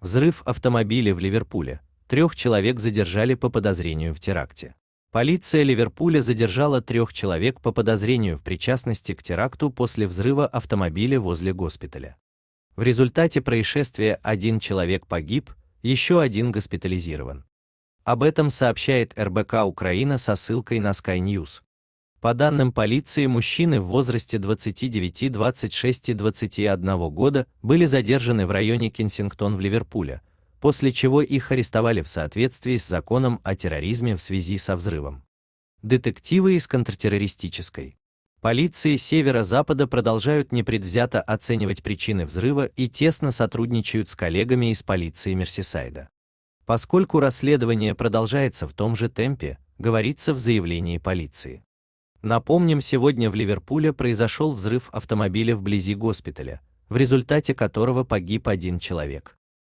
Взрыв автомобиля в Ливерпуле. Трех человек задержали по подозрению в теракте. Полиция Ливерпуля задержала трех человек по подозрению в причастности к теракту после взрыва автомобиля возле госпиталя. В результате происшествия один человек погиб, еще один госпитализирован. Об этом сообщает РБК Украина со ссылкой на Sky News. По данным полиции, мужчины в возрасте 29, 26 и 21 года были задержаны в районе Кенсингтон в Ливерпуле, после чего их арестовали в соответствии с законом о терроризме в связи со взрывом. Детективы из контртеррористической полиции северо-запада продолжают непредвзято оценивать причины взрыва и тесно сотрудничают с коллегами из полиции Мерсисайда. Поскольку расследование продолжается в том же темпе, говорится в заявлении полиции. Напомним, сегодня в Ливерпуле произошел взрыв автомобиля вблизи госпиталя, в результате которого погиб один человек.